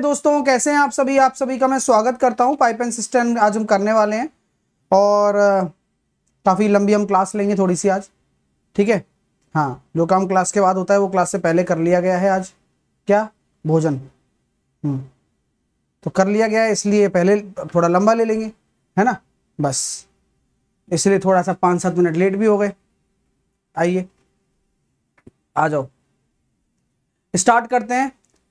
दोस्तों कैसे हैं आप सभी आप सभी का मैं स्वागत करता हूं पाइप एंड सिस्टम आज हम करने वाले हैं और काफ़ी लंबी हम क्लास लेंगे थोड़ी सी आज ठीक है हाँ जो काम क्लास के बाद होता है वो क्लास से पहले कर लिया गया है आज क्या भोजन हम्म। तो कर लिया गया है इसलिए पहले थोड़ा लंबा ले लेंगे है ना बस इसलिए थोड़ा सा पाँच सात मिनट लेट भी हो गए आइए आ जाओ स्टार्ट करते हैं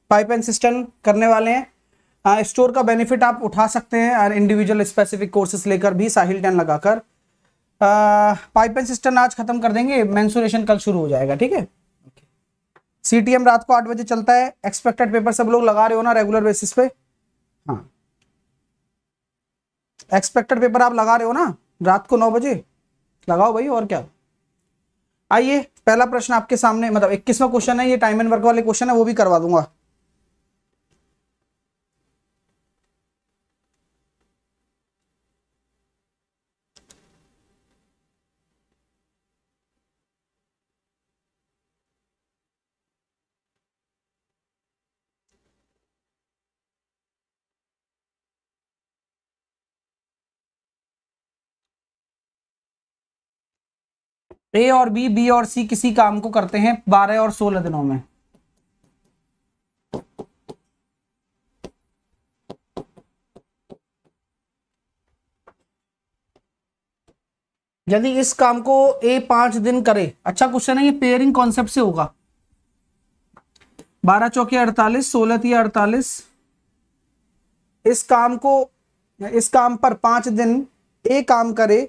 पाइप एंड सिस्टम करने वाले हैं स्टोर का बेनिफिट आप उठा सकते हैं और इंडिविजुअल स्पेसिफिक कोर्सेस लेकर भी साहिल टेन लगाकर पाइप एंड सिस्टम आज खत्म कर देंगे मैंसुरेशन कल शुरू हो जाएगा ठीक है सी टी एम रात को आठ बजे चलता है एक्सपेक्टेड पेपर सब लोग लगा रहे हो ना रेगुलर बेसिस पे हाँ एक्सपेक्टेड पेपर आप लगा रहे हो ना रात को नौ बजे लगाओ भाई और क्या आइए पहला प्रश्न आपके सामने मतलब इक्कीसवा क्वेश्चन है ये टाइम एंड वर्क वाले क्वेश्चन है वो भी करवा दूंगा ए और बी बी और सी किसी काम को करते हैं बारह और सोलह दिनों में यदि इस काम को ए पांच दिन करे अच्छा क्वेश्चन है ये पेयरिंग कॉन्सेप्ट से होगा बारह चौके अड़तालीस सोलह तीन अड़तालीस इस काम को इस काम पर पांच दिन ए काम करे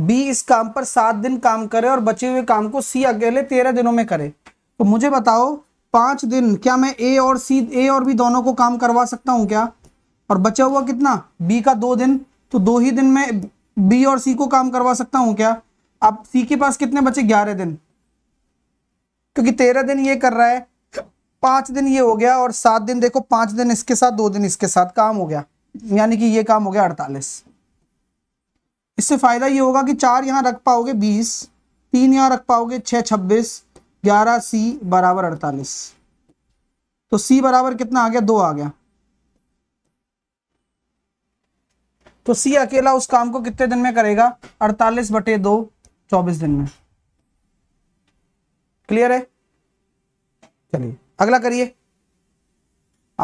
बी इस काम पर सात दिन काम करे और बचे हुए काम को सी अकेले तेरह दिनों में करे तो मुझे बताओ पांच दिन क्या मैं ए और सी ए और बी दोनों को काम करवा सकता हूं क्या और बचा हुआ कितना बी का दो दिन तो दो ही दिन में बी और सी को काम करवा सकता हूँ क्या अब सी के पास कितने बचे ग्यारह दिन क्योंकि तेरह दिन ये कर रहा है पांच दिन ये हो गया और सात दिन देखो पांच दिन इसके साथ दो दिन इसके साथ काम हो गया यानी कि ये काम हो गया अड़तालीस इससे फ़ायदा ये होगा कि चार यहाँ रख पाओगे बीस तीन यहाँ रख पाओगे छः छब्बीस ग्यारह सी बराबर अड़तालीस तो सी बराबर कितना आ गया दो आ गया तो सी अकेला उस काम को कितने दिन में करेगा अड़तालीस बटे दो चौबीस दिन में क्लियर है चलिए अगला करिए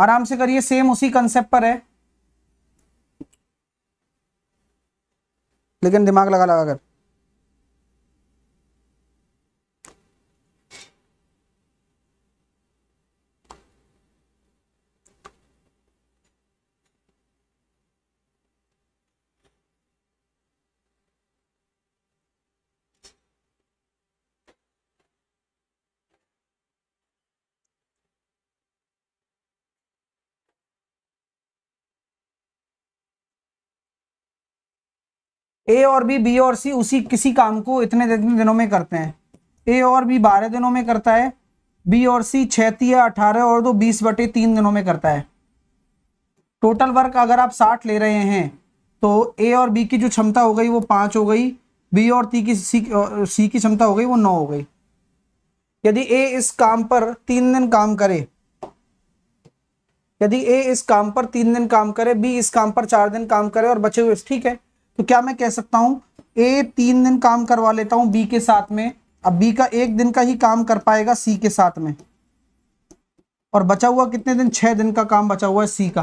आराम से करिए सेम उसी कंसेप्ट पर है लेकिन दिमाग लगा लगा कर ए और बी बी और सी उसी किसी काम को इतने इतने दिनों में करते हैं ए और बी बारह दिनों में करता है बी और सी छिया या अठारह और दो बीस बटे तीन दिनों में करता है टोटल वर्क अगर आप साठ ले रहे हैं तो ए और बी की जो क्षमता हो गई वो पाँच हो गई बी और ती की सी सी की क्षमता हो गई वो नौ हो गई यदि ए इस काम पर तीन दिन काम करे यदि ए इस काम पर तीन दिन काम करे बी इस काम पर चार दिन काम करे और बचे हुए ठीक है तो क्या मैं कह सकता हूं ए तीन दिन काम करवा लेता हूं बी के साथ में अब बी का एक दिन का ही काम कर पाएगा सी के साथ में और बचा हुआ कितने दिन छह दिन का काम बचा हुआ है सी का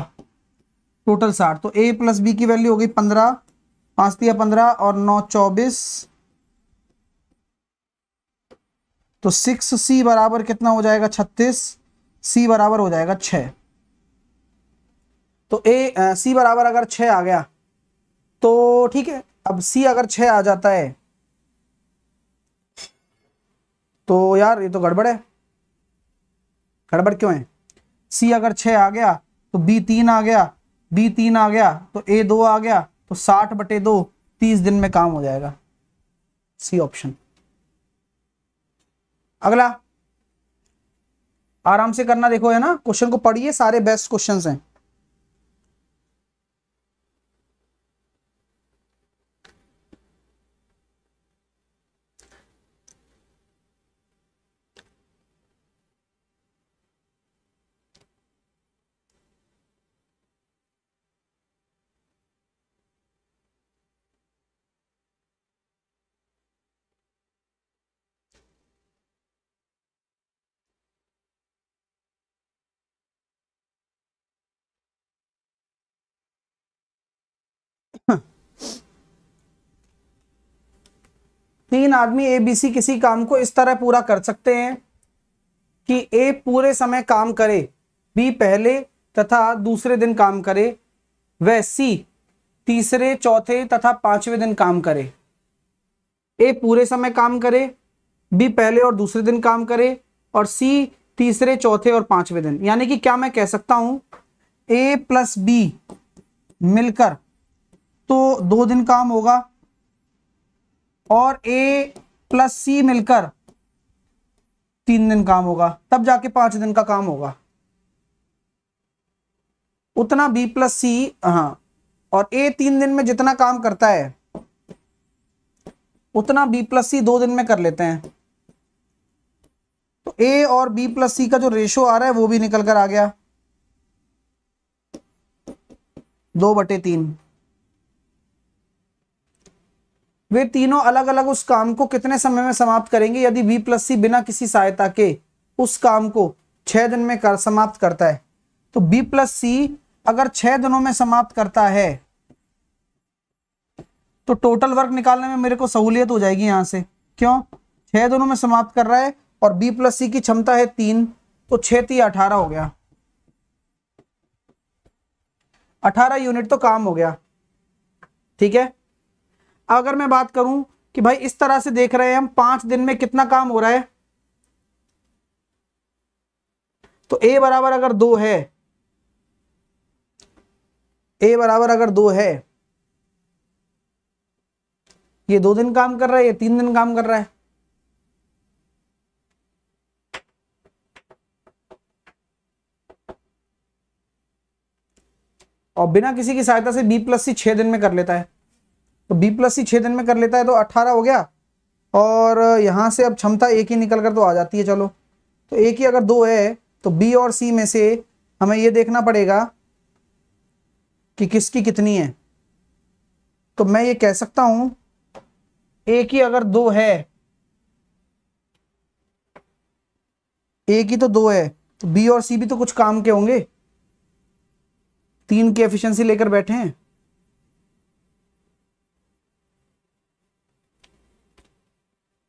टोटल साठ तो ए प्लस बी की वैल्यू हो गई पंद्रह पांच दिया पंद्रह और नौ चौबीस तो सिक्स सी बराबर कितना हो जाएगा छत्तीस सी बराबर हो जाएगा छ तो ए सी बराबर अगर छ आ गया तो ठीक है अब सी अगर छह आ जाता है तो यार ये तो गड़बड़ है गड़बड़ क्यों है सी अगर छ आ गया तो बी तीन आ गया बी तीन आ गया तो ए दो आ गया तो साठ बटे दो तीस दिन में काम हो जाएगा सी ऑप्शन अगला आराम से करना देखो है ना क्वेश्चन को पढ़िए सारे बेस्ट क्वेश्चंस हैं तीन आदमी ए बी सी किसी काम को इस तरह पूरा कर सकते हैं कि ए पूरे समय काम करे बी पहले तथा दूसरे दिन काम करे व सी तीसरे चौथे तथा पांचवें दिन काम करे ए पूरे समय काम करे बी पहले और दूसरे दिन काम करे और सी तीसरे चौथे और पांचवें दिन यानी कि क्या मैं कह सकता हूं ए प्लस बी मिलकर तो दो दिन काम होगा और ए प्लस सी मिलकर तीन दिन काम होगा तब जाके पांच दिन का काम होगा उतना बी प्लस सी हाँ और ए तीन दिन में जितना काम करता है उतना बी प्लस सी दो दिन में कर लेते हैं तो ए और बी प्लस सी का जो रेशो आ रहा है वो भी निकल कर आ गया दो बटे तीन वे तीनों अलग अलग उस काम को कितने समय में समाप्त करेंगे यदि बी प्लस सी बिना किसी सहायता के उस काम को छह दिन में कर समाप्त करता है तो बी प्लस सी अगर छह दिनों में समाप्त करता है तो टोटल वर्क निकालने में मेरे को सहूलियत हो जाएगी यहां से क्यों छह दिनों में समाप्त कर रहा है और बी प्लस सी की क्षमता है तीन तो छह ती अठारह हो गया अठारह यूनिट तो काम हो गया ठीक है अगर मैं बात करूं कि भाई इस तरह से देख रहे हैं हम पांच दिन में कितना काम हो रहा है तो ए बराबर अगर दो है ए बराबर अगर दो है ये दो दिन काम कर रहा है ये तीन दिन काम कर रहा है और बिना किसी की सहायता से बी प्लस सी छह दिन में कर लेता है तो बी प्लस सी छेदन में कर लेता है तो अट्ठारह हो गया और यहाँ से अब क्षमता एक ही निकल कर तो आ जाती है चलो तो एक ही अगर दो है तो बी और सी में से हमें यह देखना पड़ेगा कि किसकी कितनी है तो मैं ये कह सकता हूं एक ही अगर दो है एक ही तो दो है तो बी और सी भी तो कुछ काम के होंगे तीन की एफिशिएंसी लेकर बैठे हैं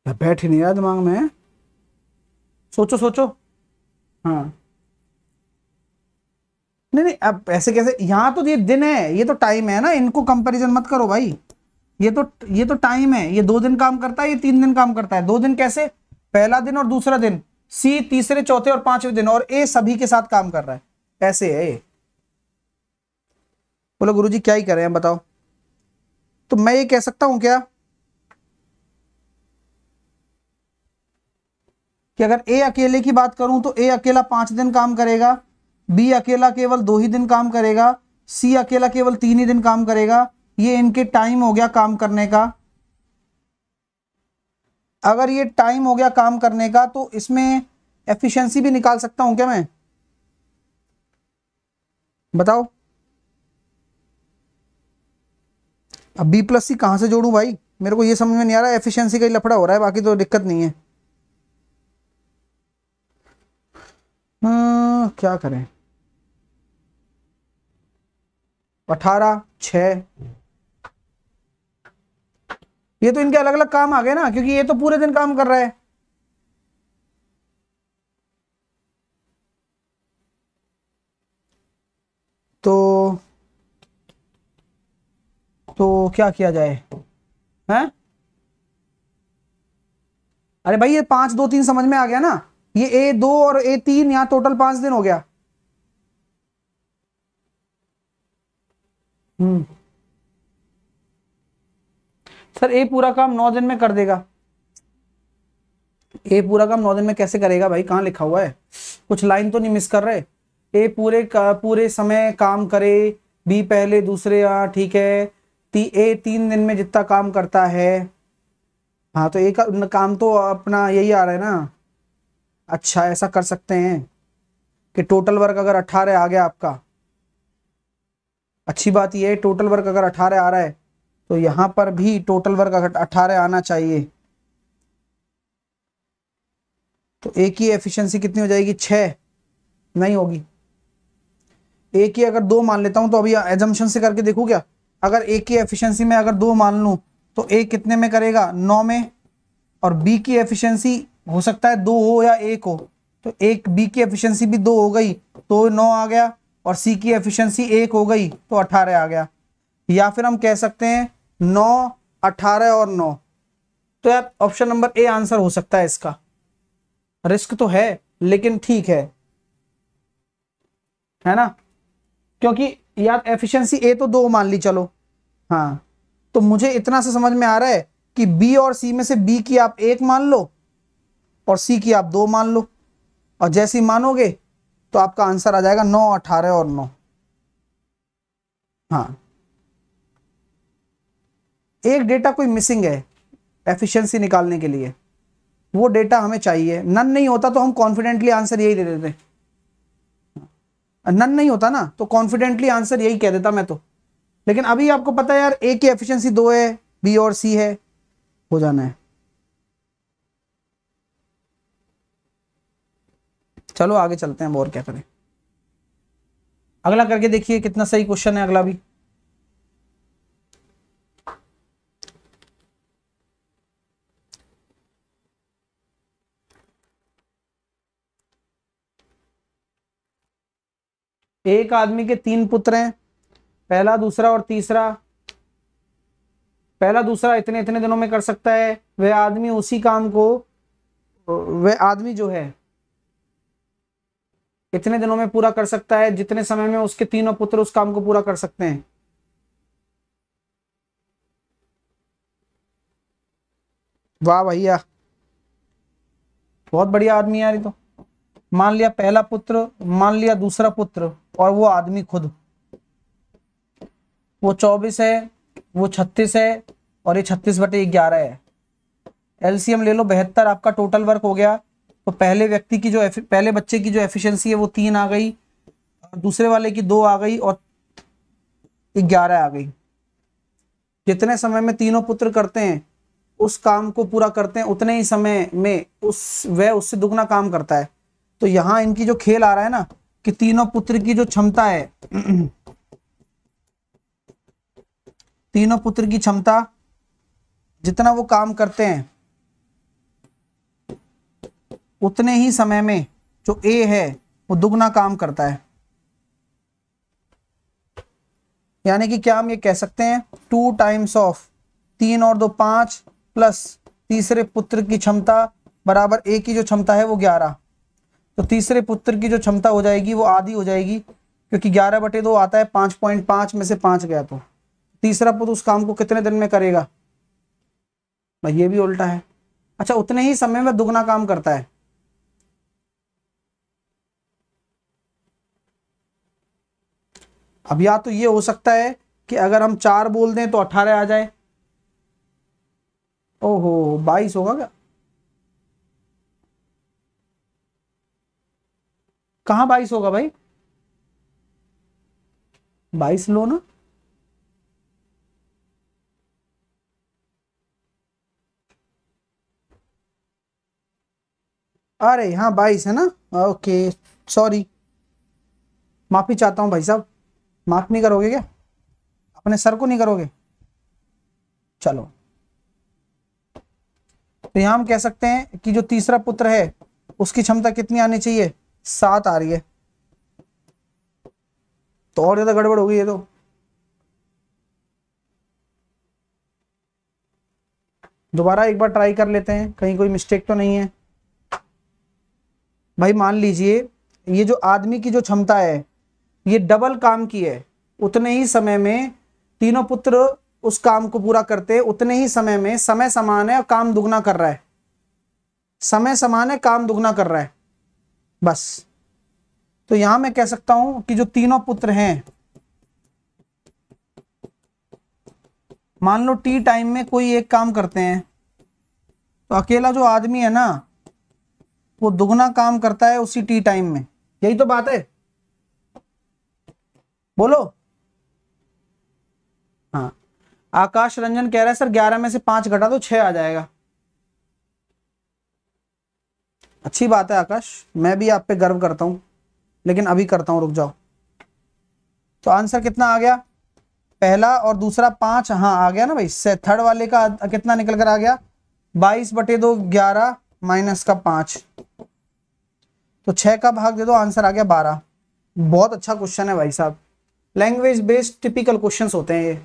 मैं बैठ ही नहीं रहा दिमाग में सोचो सोचो हाँ नहीं नहीं अब ऐसे कैसे यहाँ तो ये दिन है ये तो टाइम है ना इनको कंपैरिजन मत करो भाई ये तो ये तो टाइम है ये दो दिन काम करता है ये तीन दिन काम करता है दो दिन कैसे पहला दिन और दूसरा दिन सी तीसरे चौथे और पांचवें दिन और ए सभी के साथ काम कर रहा है ऐसे है ये बोलो गुरु क्या ही कर रहे हैं बताओ तो मैं ये कह सकता हूं क्या कि अगर ए अकेले की बात करूं तो ए अकेला पांच दिन काम करेगा बी अकेला केवल दो ही दिन काम करेगा सी अकेला केवल तीन ही दिन काम करेगा ये इनके टाइम हो गया काम करने का अगर ये टाइम हो गया काम करने का तो इसमें एफिशिएंसी भी निकाल सकता हूं क्या मैं बताओ अब बी प्लस सी कहां से जोड़ू भाई मेरे को ये समझ में नहीं आ रहा एफिशिएंसी का ही लफड़ा हो रहा है बाकी तो दिक्कत नहीं है हाँ, क्या करें अठारह छ ये तो इनके अलग अलग काम आ गए ना क्योंकि ये तो पूरे दिन काम कर रहा है तो तो क्या किया जाए हैं अरे भाई ये पांच दो तीन समझ में आ गया ना ये ए दो और ए तीन यहां टोटल पांच दिन हो गया हम्म सर ए पूरा काम नौ दिन में कर देगा ए पूरा काम नौ दिन में कैसे करेगा भाई कहां लिखा हुआ है कुछ लाइन तो नहीं मिस कर रहे ए पूरे का, पूरे समय काम करे बी पहले दूसरे यहां ठीक है ती, ए तीन दिन में जितना काम करता है हाँ तो एक का काम तो अपना यही आ रहा है ना अच्छा ऐसा कर सकते हैं कि टोटल वर्क अगर अठारह आ गया आपका अच्छी बात यह है टोटल वर्क अगर अठारह आ रहा है तो यहां पर भी टोटल वर्क अगर अट्ठारह आना चाहिए तो एक की एफिशिएंसी कितनी हो जाएगी छ नहीं होगी एक ही अगर दो मान लेता हूं तो अभी एजम्पन से करके देखू क्या अगर एक की एफिशिएंसी में अगर दो मान लू तो ए कितने में करेगा नौ में और बी की एफिशिएंसी हो सकता है दो हो या एक हो तो एक बी की एफिशिएंसी भी दो हो गई तो नौ आ गया और सी की एफिशिएंसी एक हो गई तो अठारह आ गया या फिर हम कह सकते हैं नौ अठारह और नौ तो यार ऑप्शन नंबर ए आंसर हो सकता है इसका रिस्क तो है लेकिन ठीक है है ना क्योंकि यार एफिशिएंसी ए तो दो मान ली चलो हाँ तो मुझे इतना से समझ में आ रहा है कि बी और सी में से बी की आप एक मान लो और सी की आप दो मान लो और जैसी मानोगे तो आपका आंसर आ जाएगा नौ अठारह और नौ हाँ एक डेटा कोई मिसिंग है एफिशिएंसी निकालने के लिए वो डेटा हमें चाहिए नन नहीं होता तो हम कॉन्फिडेंटली आंसर यही दे देते हाँ। नन नहीं होता ना तो कॉन्फिडेंटली आंसर यही कह देता मैं तो लेकिन अभी आपको पता है यार ए की एफिशिएंसी दो है बी और सी है हो जाना है चलो आगे चलते हैं और क्या करें अगला करके देखिए कितना सही क्वेश्चन है अगला भी एक आदमी के तीन पुत्र हैं पहला दूसरा और तीसरा पहला दूसरा इतने इतने दिनों में कर सकता है वह आदमी उसी काम को वह आदमी जो है इतने दिनों में पूरा कर सकता है जितने समय में उसके तीनों पुत्र उस काम को पूरा कर सकते हैं वाह भैया बहुत बढ़िया आदमी यार ये तो मान लिया पहला पुत्र मान लिया दूसरा पुत्र और वो आदमी खुद वो चौबीस है वो छत्तीस है और ये छत्तीस बटे ग्यारह है एलसीएम ले लो बेहतर आपका टोटल वर्क हो गया तो पहले व्यक्ति की जो पहले बच्चे की जो एफिशिएंसी है वो तीन आ गई दूसरे वाले की दो आ गई और ग्यारह आ गई जितने समय में तीनों पुत्र करते हैं उस काम को पूरा करते हैं उतने ही समय में उस वह उससे दुगना काम करता है तो यहाँ इनकी जो खेल आ रहा है ना कि तीनों पुत्र की जो क्षमता है तीनों पुत्र की क्षमता जितना वो काम करते हैं उतने ही समय में जो ए है वो दुगना काम करता है यानी कि क्या हम ये कह सकते हैं टू टाइम्स ऑफ तीन और दो पांच प्लस तीसरे पुत्र की क्षमता बराबर ए की जो क्षमता है वो ग्यारह तो तीसरे पुत्र की जो क्षमता हो जाएगी वो आधी हो जाएगी क्योंकि ग्यारह बटे दो आता है पांच पॉइंट पांच में से पांच गया तो तीसरा पुत्र उस काम को कितने दिन में करेगा भाई ये भी उल्टा है अच्छा उतने ही समय में दुगना काम करता है अब या तो ये हो सकता है कि अगर हम चार बोल दें तो अठारह आ जाए ओहो बाईस होगा क्या कहा बाईस होगा भाई बाईस लो ना अरे हाँ बाईस है ना ओके सॉरी माफ़ी चाहता हूँ भाई साहब माफ नहीं करोगे क्या अपने सर को नहीं करोगे चलो तो यहां हम कह सकते हैं कि जो तीसरा पुत्र है उसकी क्षमता कितनी आनी चाहिए सात आ रही है तो और ज्यादा गड़बड़ हो गई है तो दोबारा एक बार ट्राई कर लेते हैं कहीं कोई मिस्टेक तो नहीं है भाई मान लीजिए ये जो आदमी की जो क्षमता है ये डबल काम किए उतने ही समय में तीनों पुत्र उस काम को पूरा करते उतने ही समय में समय समान है और काम दुगना कर रहा है समय समान है काम दुगना कर रहा है बस तो यहां मैं कह सकता हूं कि जो तीनों पुत्र हैं मान लो टी टाइम में कोई एक काम करते हैं तो अकेला जो आदमी है ना वो दुगना काम करता है उसी टी टाइम में यही तो बात है बोलो हाँ आकाश रंजन कह रहा है सर ग्यारह में से पांच घटा तो छह आ जाएगा अच्छी बात है आकाश मैं भी आप पे गर्व करता हूं लेकिन अभी करता हूं रुक जाओ तो आंसर कितना आ गया पहला और दूसरा पांच हाँ आ गया ना भाई थर्ड वाले का कितना निकल कर आ गया बाईस बटे दो ग्यारह माइनस का पांच तो छह का भाग दे दो आंसर आ गया बारह बहुत अच्छा क्वेश्चन है भाई साहब लैंग्वेज बेस्ड टिपिकल क्वेश्चंस होते हैं ये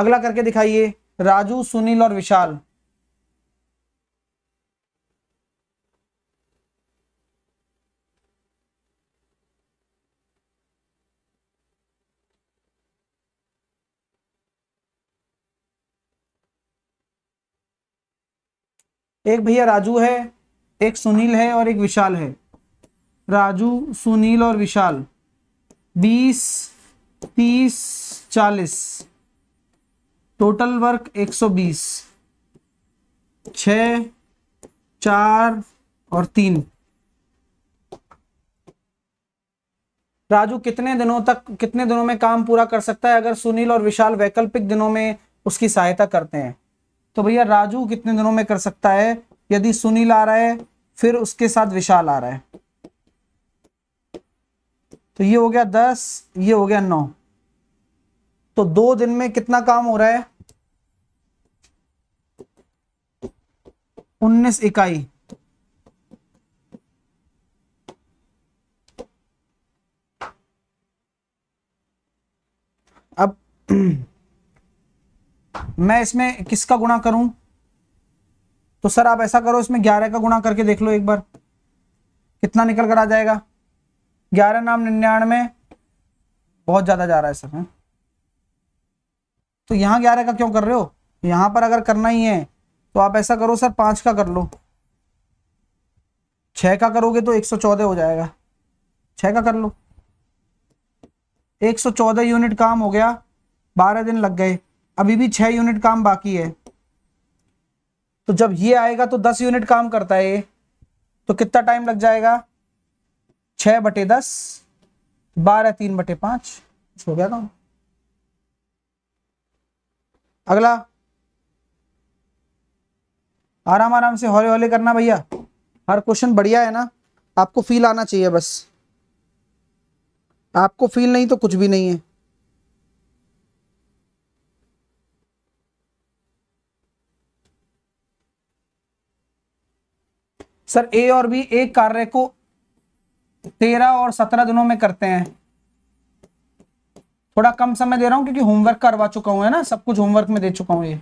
अगला करके दिखाइए राजू सुनील और विशाल एक भैया राजू है एक सुनील है और एक विशाल है राजू सुनील और विशाल बीस तीस चालीस टोटल वर्क एक सौ बीस छ चार और तीन राजू कितने दिनों तक कितने दिनों में काम पूरा कर सकता है अगर सुनील और विशाल वैकल्पिक दिनों में उसकी सहायता करते हैं तो भैया राजू कितने दिनों में कर सकता है यदि सुनील आ रहा है फिर उसके साथ विशाल आ रहा है तो ये हो गया दस ये हो गया नौ तो दो दिन में कितना काम हो रहा है उन्नीस इकाई अब मैं इसमें किसका गुणा करूं तो सर आप ऐसा करो इसमें ग्यारह का गुणा करके देख लो एक बार कितना निकल कर आ जाएगा ग्यारह नाम निन्यानवे बहुत ज़्यादा जा रहा है सर तो यहाँ ग्यारह का क्यों कर रहे हो यहाँ पर अगर करना ही है तो आप ऐसा करो सर पाँच का कर लो छः का करोगे तो एक सौ चौदह हो जाएगा छः का कर लो एक सौ चौदह यूनिट काम हो गया बारह दिन लग गए अभी भी छह यूनिट काम बाकी है तो जब ये आएगा तो दस यूनिट काम करता है ये तो कितना टाइम लग जाएगा छह बटे दस बारह तीन बटे पांच हो गया काम अगला आराम आराम से हौले हौले करना भैया हर क्वेश्चन बढ़िया है ना आपको फील आना चाहिए बस आपको फील नहीं तो कुछ भी नहीं है सर ए और बी एक कार्य को तेरह और सत्रह दिनों में करते हैं थोड़ा कम समय दे रहा हूं क्योंकि होमवर्क करवा चुका हूं है ना सब कुछ होमवर्क में दे चुका हूं ये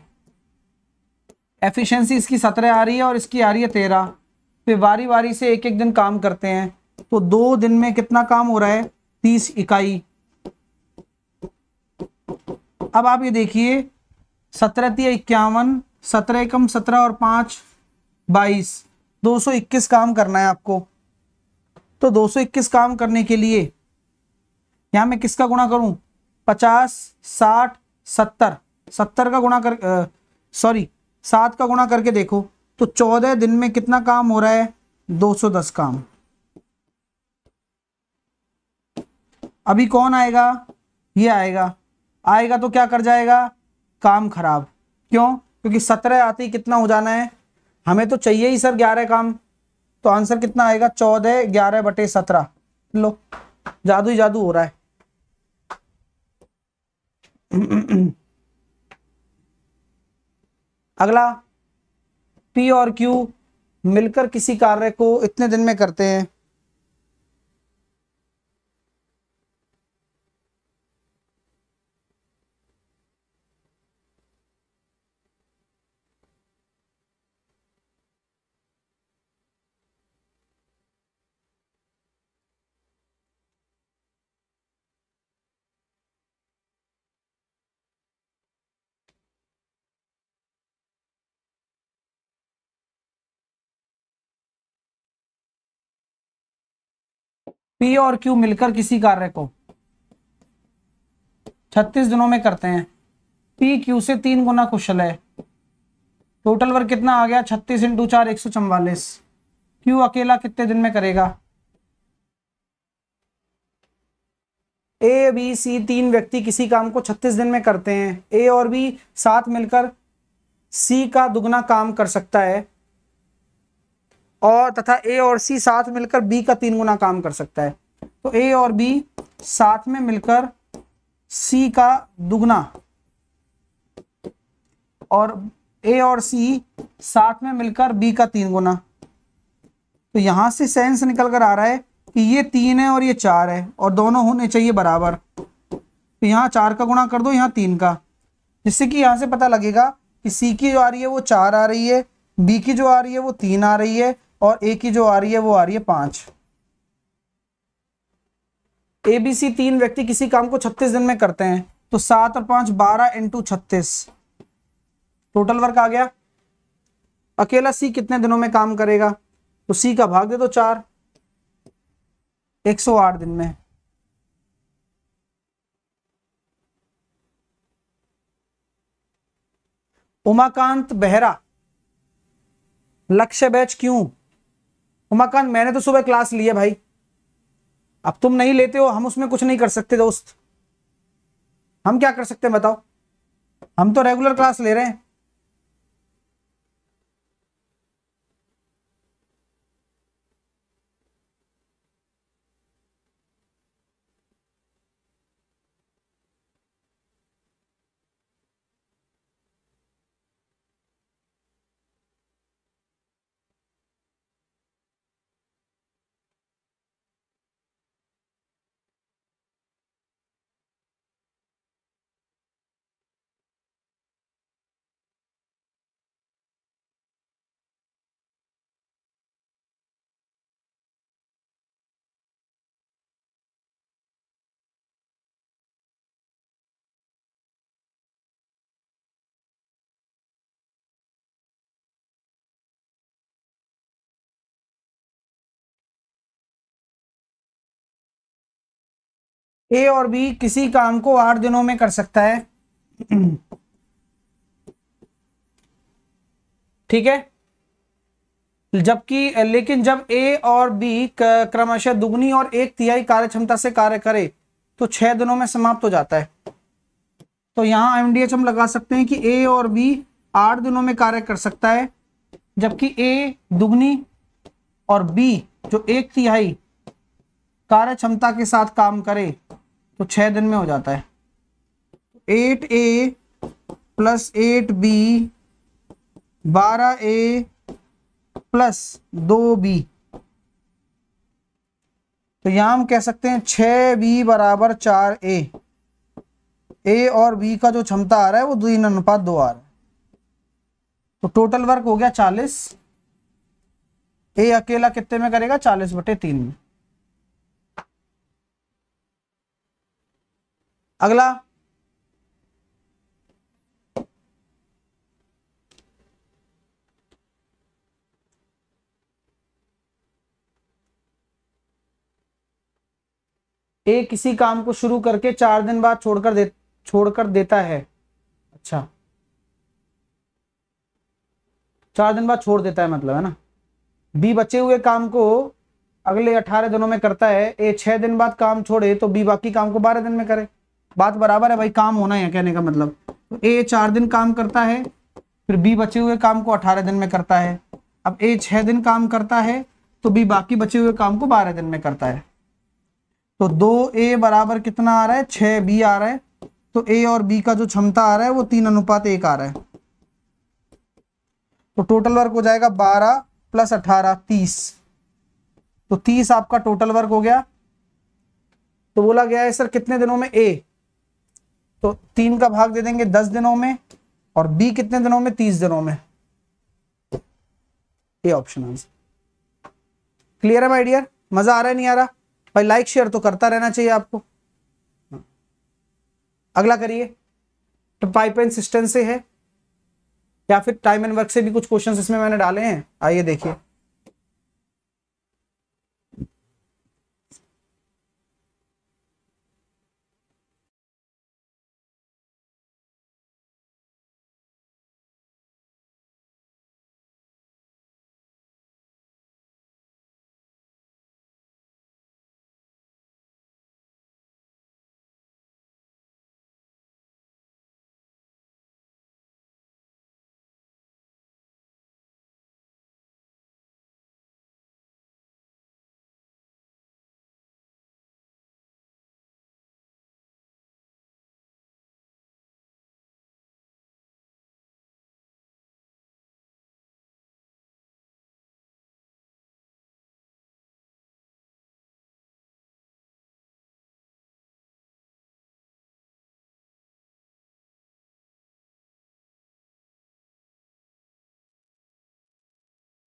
एफिशिएंसी इसकी सत्रह आ रही है और इसकी आ रही है तेरह फिर बारी बारी से एक एक दिन काम करते हैं तो दो दिन में कितना काम हो रहा है तीस इकाई अब आप ये देखिए सत्रह तीय इक्यावन सत्रह कम सत्रह और पांच बाईस दो सौ इक्कीस काम करना है आपको तो 221 काम करने के लिए यहां मैं किसका गुणा करूं 50 60 70 70 का गुणा कर सॉरी सात का गुणा करके देखो तो चौदह दिन में कितना काम हो रहा है 210 काम अभी कौन आएगा ये आएगा आएगा तो क्या कर जाएगा काम खराब क्यों क्योंकि सत्रह आते ही कितना हो जाना है हमें तो चाहिए ही सर ग्यारह काम तो आंसर कितना आएगा चौदह ग्यारह बटे सत्रह लो जादू ही जादू हो रहा है अगला पी और क्यू मिलकर किसी कार्य को इतने दिन में करते हैं पी और क्यू मिलकर किसी कार्य को 36 दिनों में करते हैं पी क्यू से तीन गुना कुशल है टोटल वर्क कितना आ गया 36 इंटू चार एक सौ चौवालीस क्यू अकेला कितने दिन में करेगा ए बी सी तीन व्यक्ति किसी काम को 36 दिन में करते हैं ए और बी साथ मिलकर सी का दुगना काम कर सकता है और तथा ए और सी साथ मिलकर बी का तीन गुना काम कर सकता है तो ए और बी साथ में मिलकर सी का दुगना और ए और सी साथ में मिलकर बी का तीन गुना तो यहां से सेंस निकल कर आ रहा है कि ये तीन है और ये चार है और दोनों होने चाहिए बराबर तो यहाँ चार का गुणा कर दो यहाँ तीन का जिससे कि यहां से पता लगेगा कि सी की जो आ रही है वो चार आ रही है बी की जो आ रही है वो तीन आ रही है और ए की जो आ रही है वो आ रही है पांच ए बी सी तीन व्यक्ति किसी काम को छत्तीस दिन में करते हैं तो सात और पांच बारह इंटू छत्तीस टोटल वर्क आ गया अकेला सी कितने दिनों में काम करेगा तो सी का भाग दे दो चार एक सौ आठ दिन में उमाकांत बेहरा लक्ष्य बैच क्यों उमाकांत मैंने तो सुबह क्लास ली है भाई अब तुम नहीं लेते हो हम उसमें कुछ नहीं कर सकते दोस्त हम क्या कर सकते हैं बताओ हम तो रेगुलर क्लास ले रहे हैं ए और बी किसी काम को आठ दिनों में कर सकता है ठीक है जबकि लेकिन जब ए और बी क्रमशः दुगनी और एक तिहाई कार्य क्षमता से कार्य करे तो छह दिनों में समाप्त हो जाता है तो यहां एमडीएच हम लगा सकते हैं कि ए और बी आठ दिनों में कार्य कर सकता है जबकि ए दुगनी और बी जो एक तिहाई कार्य क्षमता के साथ काम करे तो छः दिन में हो जाता है eight A plus eight B बारह ए प्लस दो बी तो यहाँ हम कह सकते हैं छः बी बराबर चार ए ए और बी का जो क्षमता आ रहा है वो तीन अनुपात दो आ रहा है तो टोटल वर्क हो गया चालीस ए अकेला कितने में करेगा चालीस बटे तीन में अगला ए किसी काम को शुरू करके चार दिन बाद छोड़कर दे छोड़कर देता है अच्छा चार दिन बाद छोड़ देता है मतलब है ना बी बचे हुए काम को अगले अठारह दिनों में करता है ए छह दिन बाद काम छोड़े तो बी बाकी काम को बारह दिन में करे बात बराबर है भाई काम होना है कहने का मतलब तो ए चार दिन काम करता है फिर बी बचे हुए काम को अठारह दिन में करता है अब ए छह दिन काम करता है तो बी बाकी बचे हुए काम को बारह दिन में करता है तो दो ए बराबर कितना आ रहा है छह बी आ रहा है तो ए और बी का जो क्षमता आ रहा है वो तीन अनुपात एक आ रहा है तो टोटल वर्क हो जाएगा बारह प्लस अठारह तीस तो तीस आपका टोटल वर्क हो गया तो बोला गया है सर कितने दिनों में ए तो तीन का भाग दे देंगे दस दिनों में और बी कितने दिनों में तीस दिनों में ये ऑप्शन आंसर क्लियर है माय डियर मजा आ रहा है नहीं आ रहा भाई लाइक शेयर तो करता रहना चाहिए आपको अगला करिए तो पाइप एंड सिस्टम से है या फिर टाइम एंड वर्क से भी कुछ क्वेश्चंस इसमें मैंने डाले हैं आइए देखिए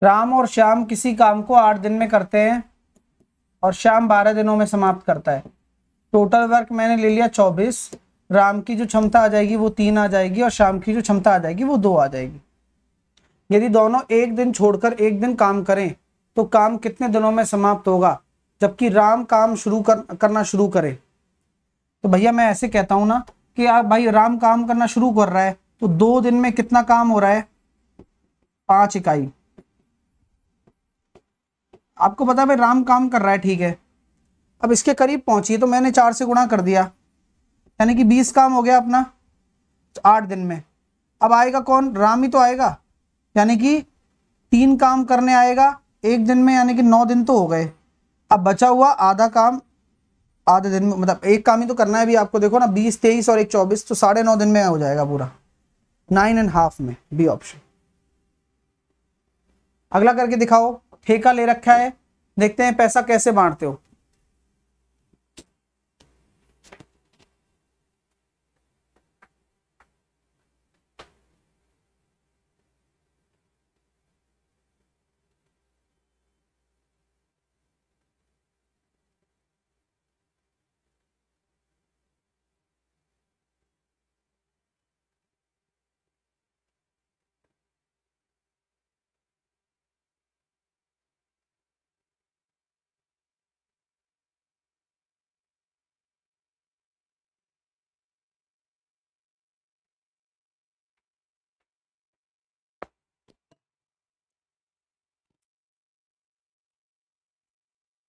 राम और श्याम किसी काम को आठ दिन में करते हैं और श्याम बारह दिनों में समाप्त करता है टोटल वर्क मैंने ले लिया चौबीस राम की जो क्षमता आ जाएगी वो तीन आ जाएगी और शाम की जो क्षमता आ जाएगी वो दो आ जाएगी यदि दोनों एक दिन छोड़कर एक दिन काम करें तो काम कितने दिनों में समाप्त होगा जबकि राम काम शुरू कर, करना शुरू करे तो भैया मैं ऐसे कहता हूं ना कि आप भाई राम काम करना शुरू कर रहा है तो दो दिन में कितना काम हो रहा है पांच इकाई आपको पता भाई राम काम कर रहा है ठीक है अब इसके करीब पहुंची तो मैंने चार से गुणा कर दिया यानी कि बीस काम हो गया अपना आठ दिन में अब आएगा कौन राम ही तो आएगा यानी कि तीन काम करने आएगा एक दिन में यानी कि नौ दिन तो हो गए अब बचा हुआ आधा काम आधे दिन में मतलब एक काम ही तो करना है अभी आपको देखो ना बीस तेईस और एक चौबीस तो साढ़े नौ दिन में हो जाएगा पूरा नाइन एंड हाफ में बी ऑप्शन अगला करके दिखाओ ठेका ले रखा है देखते हैं पैसा कैसे बांटते हो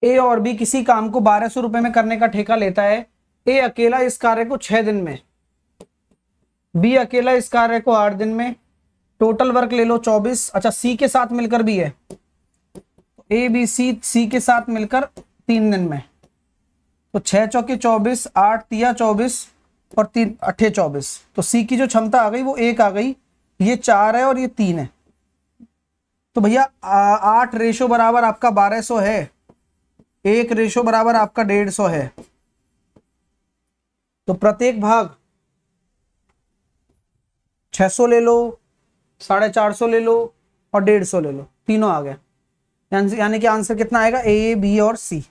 ए और बी किसी काम को बारह सौ रुपए में करने का ठेका लेता है ए अकेला इस कार्य को छह दिन में बी अकेला इस कार्य को आठ दिन में टोटल वर्क ले लो चौबीस अच्छा सी के साथ मिलकर भी है ए बी सी सी के साथ मिलकर तीन दिन में तो छह चौके चौबीस आठ तिया चौबीस और तीन अट्ठे चौबीस तो सी की जो क्षमता आ गई वो एक आ गई ये चार है और ये तीन है तो भैया आठ रेशो बराबर आपका बारह सौ है एक रेशो बराबर आपका डेढ़ सौ है तो प्रत्येक भाग सौ ले लो साढ़े चार सौ ले लो और डेढ़ सौ ले लो तीनों आ गया यानी कि आंसर कितना आएगा ए बी और सी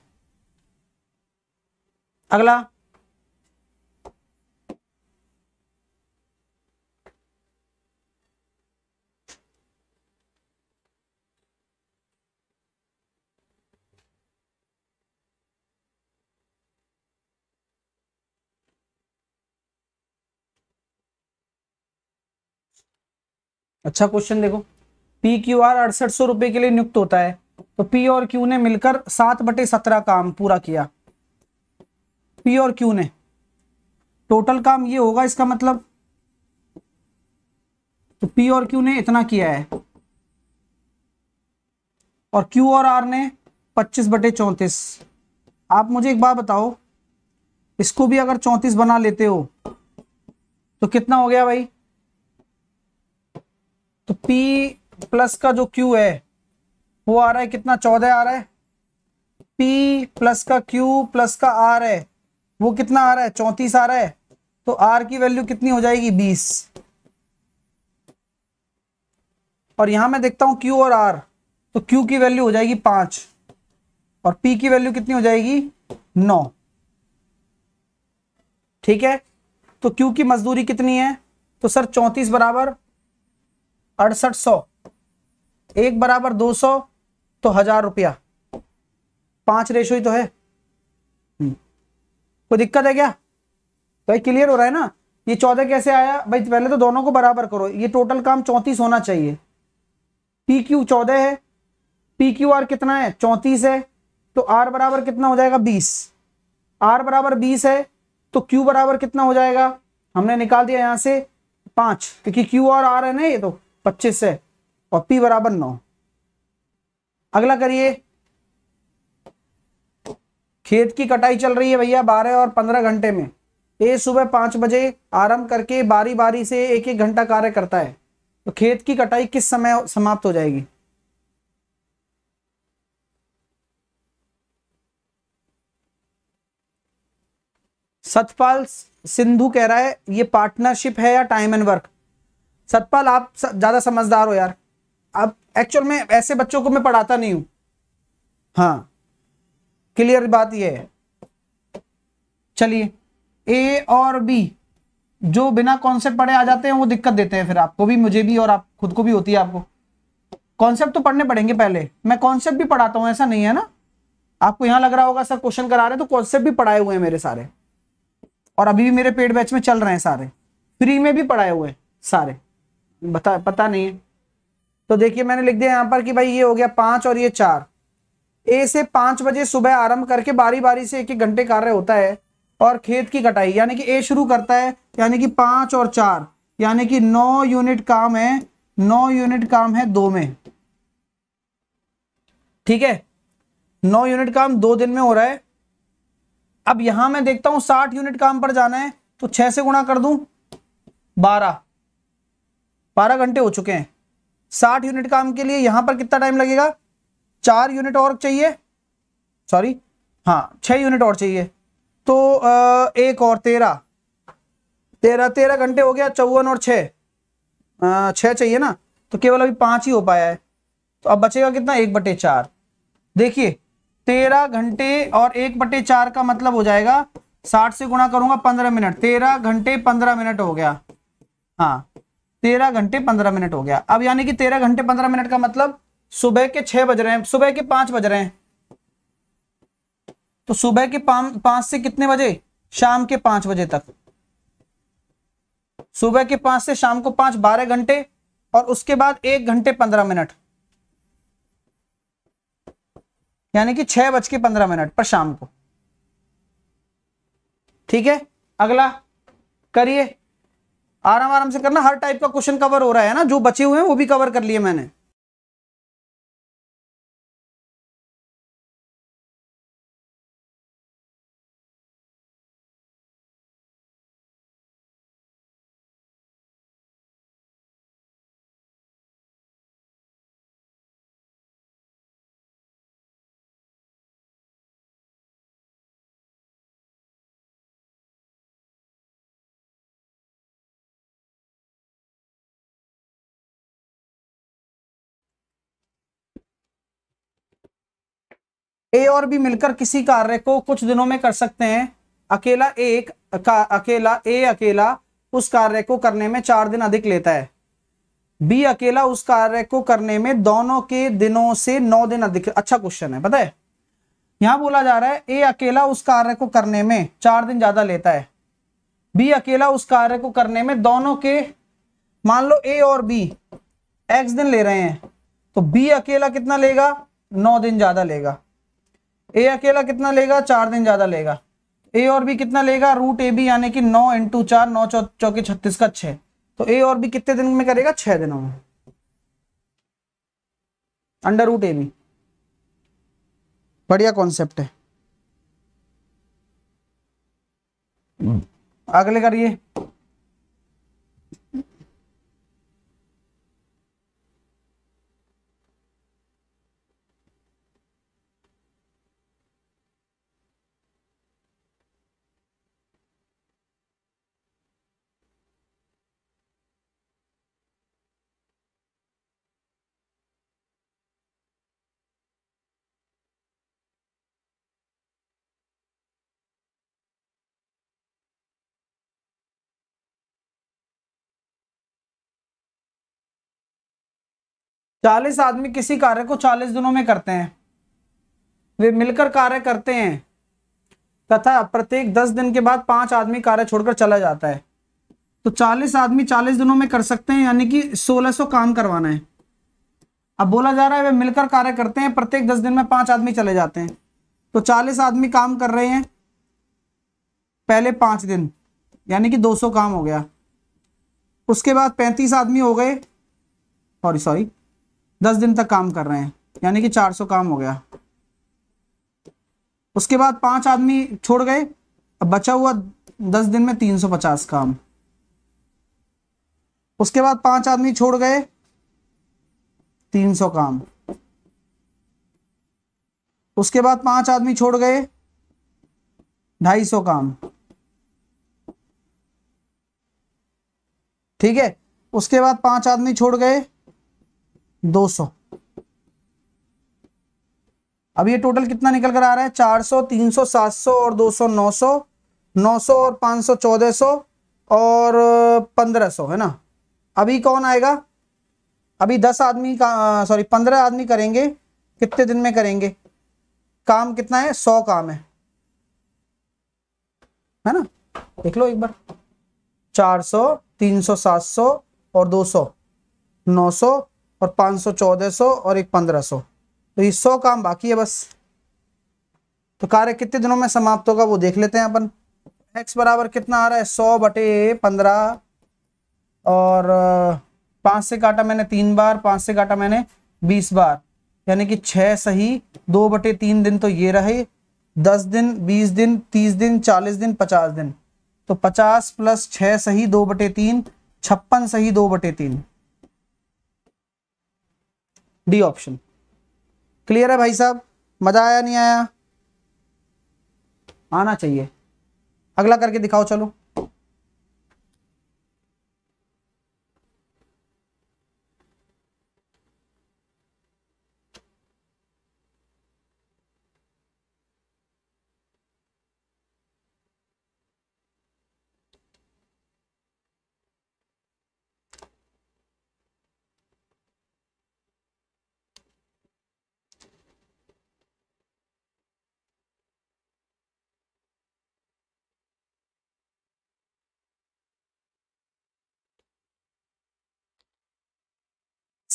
अगला अच्छा क्वेश्चन देखो पी क्यू आर अड़सठ सौ रुपए के लिए नियुक्त होता है तो पी और क्यू ने मिलकर सात बटे सत्रह काम पूरा किया पी और क्यू ने टोटल काम ये होगा इसका मतलब तो पी और क्यू ने इतना किया है और क्यू और आर ने पच्चीस बटे चौंतीस आप मुझे एक बात बताओ इसको भी अगर चौंतीस बना लेते हो तो कितना हो गया भाई तो P प्लस का जो Q है वो आ रहा है कितना चौदह आ रहा है P प्लस का Q प्लस का R है वो कितना आ रहा है चौंतीस आ रहा है तो R की वैल्यू कितनी हो जाएगी बीस और यहां मैं देखता हूं Q और R तो Q की वैल्यू हो जाएगी पांच और P की वैल्यू कितनी हो जाएगी नौ ठीक है तो Q की मजदूरी कितनी है तो सर चौंतीस बराबर अड़सठ सौ एक बराबर दो सौ तो हजार रुपया पांच रेशो ही तो है हम्म। कोई दिक्कत है क्या भाई क्लियर हो रहा है ना ये चौदह कैसे आया भाई पहले तो दोनों को बराबर करो ये टोटल काम चौंतीस होना चाहिए पी क्यू चौदह है पी क्यू आर कितना है चौंतीस है तो आर बराबर कितना हो जाएगा बीस आर बराबर बीस है तो क्यू बराबर कितना हो जाएगा हमने निकाल दिया यहां से पांच क्योंकि क्यू और आर है ना ये तो पच्चीस है और पी बराबर नौ अगला करिए खेत की कटाई चल रही है भैया बारह और पंद्रह घंटे में ए सुबह पांच बजे आरंभ करके बारी बारी से एक एक घंटा कार्य करता है तो खेत की कटाई किस समय समाप्त हो जाएगी सतपाल सिंधु कह रहा है ये पार्टनरशिप है या टाइम एंड वर्क सतपाल आप ज़्यादा समझदार हो यार अब एक्चुअल में ऐसे बच्चों को मैं पढ़ाता नहीं हूँ हाँ क्लियर बात यह है चलिए ए और बी जो बिना कॉन्सेप्ट पढ़े आ जाते हैं वो दिक्कत देते हैं फिर आपको भी मुझे भी और आप खुद को भी होती है आपको कॉन्सेप्ट तो पढ़ने पड़ेंगे पहले मैं कॉन्सेप्ट भी पढ़ाता हूँ ऐसा नहीं है ना आपको यहाँ लग रहा होगा सर क्वेश्चन करा रहे हैं तो कॉन्सेप्ट भी पढ़ाए हुए हैं मेरे सारे और अभी भी मेरे पेड बैच में चल रहे हैं सारे फ्री में भी पढ़ाए हुए हैं सारे बता पता नहीं है तो देखिए मैंने लिख दिया यहाँ पर कि भाई ये हो गया पांच और ये चार ए से पांच बजे सुबह आरंभ करके बारी बारी से एक एक घंटे कार्य होता है और खेत की कटाई यानी कि ए शुरू करता है यानी कि पांच और चार यानी कि नौ यूनिट काम है नौ यूनिट काम है दो में ठीक है नौ यूनिट काम दो दिन में हो रहा है अब यहां मैं देखता हूं साठ यूनिट काम पर जाना है तो छह से गुणा कर दू बारह बारह घंटे हो चुके हैं साठ यूनिट काम के लिए यहां पर कितना टाइम लगेगा चार यूनिट और चाहिए सॉरी हाँ छह यूनिट और चाहिए तो आ, एक और तेरह तेरह तेरह घंटे हो गया चौवन और छः छः चाहिए ना तो केवल अभी पाँच ही हो पाया है तो अब बचेगा कितना एक बटे चार देखिए तेरह घंटे और एक बटे चार का मतलब हो जाएगा साठ से गुणा करूंगा पंद्रह मिनट तेरह घंटे पंद्रह मिनट हो गया हाँ तेरह घंटे पंद्रह मिनट हो गया अब यानी कि तेरह घंटे पंद्रह मिनट का मतलब सुबह के छह बज रहे हैं सुबह के पांच बज रहे हैं तो सुबह के पांच से कितने बजे शाम के पांच बजे तक सुबह के पांच से शाम को पांच बारह घंटे और उसके बाद एक घंटे पंद्रह मिनट यानी कि छह बज के पंद्रह मिनट पर शाम को ठीक है अगला करिए आराम आराम से करना हर टाइप का क्वेश्चन कवर हो रहा है ना जो बचे हुए हैं वो भी कवर कर लिए मैंने ए और बी मिलकर किसी कार्य को कुछ दिनों में कर सकते हैं अकेला एक का अकेला ए अकेला उस कार्य को करने में चार दिन अधिक लेता है बी अकेला उस कार्य को करने में दोनों के दिनों से नौ दिन अधिक अच्छा क्वेश्चन है पता है यहां बोला जा रहा है ए अकेला उस कार्य को करने में चार दिन ज्यादा लेता है बी अकेला उस कार्य को करने में दोनों के मान लो ए और बी एक्स दिन ले रहे हैं तो बी अकेला कितना लेगा नौ दिन ज्यादा लेगा ए अकेला कितना लेगा चार दिन ज्यादा लेगा ए और बी कितना लेगा रूट ए बी यानी कि नौ इंटू चार नौ चौके छत्तीस का छह तो ए और बी कितने दिन में करेगा छह दिनों में अंडर रूट ए बी बढ़िया कॉन्सेप्ट है hmm. अगले करिए चालीस आदमी किसी कार्य को चालीस दिनों में करते हैं वे मिलकर कार्य करते हैं तथा प्रत्येक दस दिन के बाद पांच आदमी कार्य छोड़कर चला जाता है तो चालीस आदमी चालीस दिनों में कर सकते हैं यानी कि सोलह सौ काम करवाना है अब बोला जा रहा है वे मिलकर कार्य करते हैं प्रत्येक दस दिन में पांच आदमी चले जाते हैं तो चालीस आदमी काम कर रहे हैं पहले पांच दिन यानी कि दो सौ काम हो गया उसके बाद पैंतीस आदमी हो गए सॉरी सॉरी दस दिन तक काम कर रहे हैं यानी कि चार सौ काम हो गया उसके बाद पांच आदमी छोड़ गए अब बचा हुआ दस दिन में तीन सौ पचास काम उसके बाद पांच आदमी छोड़ गए तीन सौ काम उसके बाद पांच आदमी छोड़ गए ढाई सौ काम ठीक है उसके बाद पांच आदमी छोड़ गए दो सौ अब ये टोटल कितना निकल कर आ रहा है चार सौ तीन सौ सात सौ और दो सौ नौ सौ नौ सौ और पाँच सौ चौदह सौ और पंद्रह सौ है ना अभी कौन आएगा अभी दस आदमी का सॉरी पंद्रह आदमी करेंगे कितने दिन में करेंगे काम कितना है सौ काम है है ना देख लो एक बार चार सौ तीन सौ सात सौ और दो सौ नौ सौ और पाँच सौ चौदह सौ और एक पंद्रह सौ तो ये सौ काम बाकी है बस तो कार्य कितने दिनों में समाप्त होगा वो देख लेते हैं अपन एक्स बराबर कितना आ रहा है सौ बटे पंद्रह और पांच से काटा मैंने तीन बार पांच से काटा मैंने बीस बार यानी कि छह सही दो बटे तीन दिन तो ये रहे दस दिन बीस दिन तीस दिन चालीस दिन पचास दिन तो पचास प्लस छः सही दो बटे तीन छप्पन सही दो बटे तीन डी ऑप्शन क्लियर है भाई साहब मजा आया नहीं आया आना चाहिए अगला करके दिखाओ चलो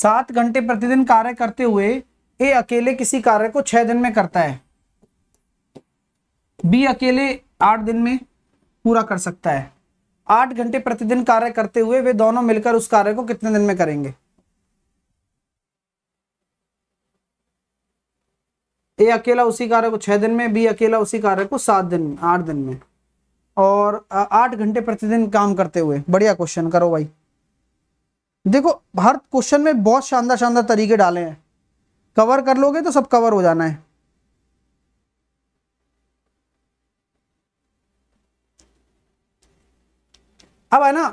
सात घंटे प्रतिदिन कार्य करते हुए ए अकेले किसी कार्य को छह दिन में करता है बी अकेले आठ दिन में पूरा कर सकता है आठ घंटे प्रतिदिन कार्य करते हुए वे दोनों मिलकर उस कार्य को कितने दिन में करेंगे ए अकेला उसी कार्य को छह दिन में बी अकेला उसी कार्य को सात दिन में आठ दिन में और आठ घंटे प्रतिदिन काम करते हुए बढ़िया क्वेश्चन करो भाई देखो हर क्वेश्चन में बहुत शानदार शानदार तरीके डाले हैं कवर कर लोगे तो सब कवर हो जाना है अब है ना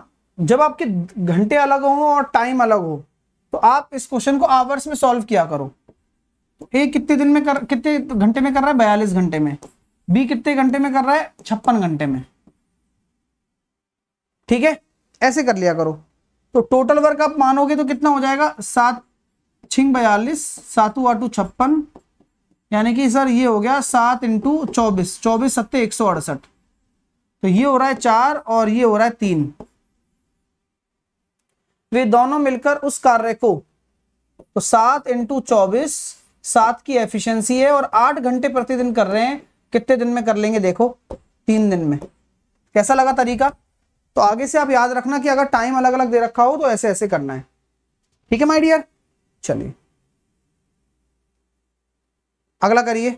जब आपके घंटे अलग हो और टाइम अलग हो तो आप इस क्वेश्चन को आवर्स में सॉल्व किया करो तो ए कितने दिन में कर कितने घंटे में कर रहा है बयालीस घंटे में बी कितने घंटे में कर रहा है छप्पन घंटे में ठीक है ऐसे कर लिया करो तो टोटल वर्क आप मानोगे तो कितना हो जाएगा सात छिंग बयालीस सातु आठू छप्पन यानी कि सर ये हो गया सात इंटू चौबीस चौबीस सत्ते एक सौ अड़सठ तो ये हो रहा है चार और ये हो रहा है तीन वे तो दोनों मिलकर उस कार्य को तो सात इंटू चौबीस सात की एफिशिएंसी है और आठ घंटे प्रतिदिन कर रहे हैं कितने दिन में कर लेंगे देखो तीन दिन में कैसा लगा तरीका तो आगे से आप याद रखना कि अगर टाइम अलग अलग दे रखा हो तो ऐसे ऐसे करना है ठीक है माय डियर चलिए अगला करिए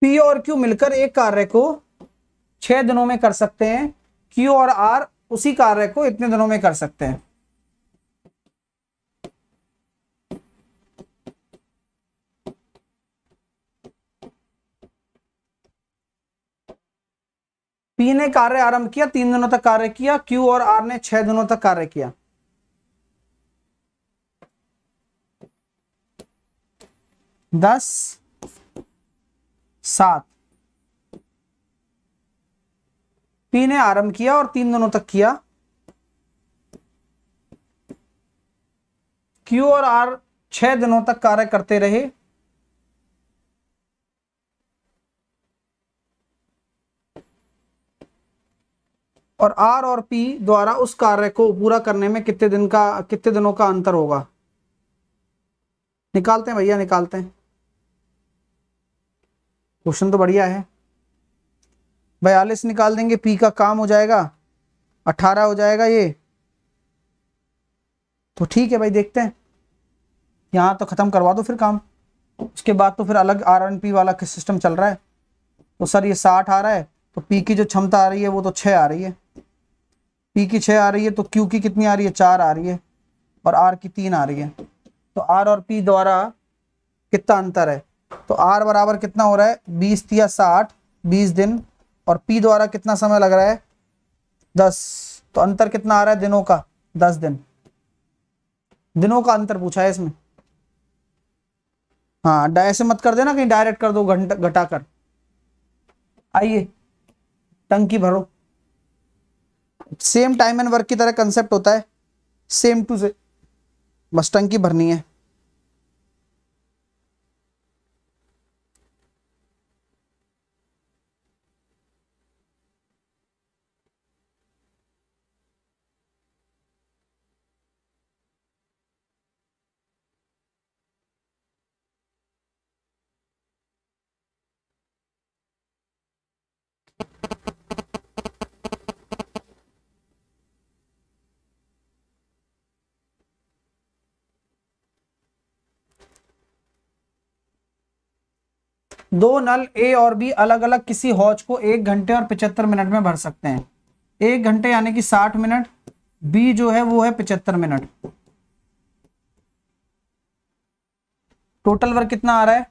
पी और क्यू मिलकर एक कार्य को छह दिनों में कर सकते हैं क्यू और आर उसी कार्य को इतने दिनों में कर सकते हैं पी ने कार्य आरंभ किया तीन दिनों तक कार्य किया क्यू और आर ने छह दिनों तक कार्य किया दस सात पी ने आरंभ किया और तीन दिनों तक किया क्यू और आर छह दिनों तक कार्य करते रहे और आर और पी द्वारा उस कार्य को पूरा करने में कितने दिन का कितने दिनों का अंतर होगा निकालते हैं भैया निकालते हैं क्वेश्चन तो बढ़िया है बयालीस निकाल देंगे पी का काम हो जाएगा अट्ठारह हो जाएगा ये तो ठीक है भाई देखते हैं यहाँ तो ख़त्म करवा दो फिर काम उसके बाद तो फिर अलग आर एन पी वाला सिस्टम चल रहा है तो सर ये साठ आ रहा है तो पी की जो क्षमता आ रही है वो तो छः आ रही है पी की छः आ रही है तो क्यू की कितनी आ रही है चार आ रही है और आर की तीन आ रही है तो आर और पी द्वारा कितना अंतर है तो आर बराबर कितना हो रहा है बीस या साठ बीस दिन और पी द्वारा कितना समय लग रहा है दस तो अंतर कितना आ रहा है दिनों का दस दिन दिनों का अंतर पूछा है इसमें हाँ ऐसे मत कर देना कहीं डायरेक्ट कर दो घंटा घटाकर आइए टंकी भरो सेम टाइम एंड वर्क की तरह कंसेप्ट होता है सेम टू से बस टंकी भरनी है दो नल ए और बी अलग अलग किसी हौज को एक घंटे और पिचहत्तर मिनट में भर सकते हैं एक घंटे यानी कि साठ मिनट बी जो है वो है पिचहत्तर मिनट टोटल वर्क कितना आ रहा है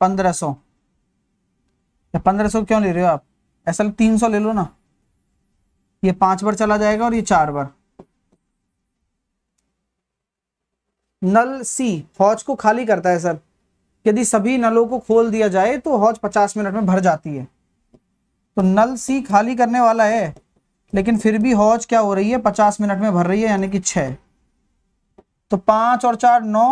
पंद्रह सौ या पंद्रह सौ क्यों ले रहे हो आप ऐसा तीन सौ ले लो ना ये पांच बार चला जाएगा और ये चार बार नल सी फौज को खाली करता है सर यदि सभी नलों को खोल दिया जाए तो हौज पचास मिनट में भर जाती है तो नल सी खाली करने वाला है लेकिन फिर भी हौज क्या हो रही है पचास मिनट में भर रही है यानी कि छ तो पांच और चार नौ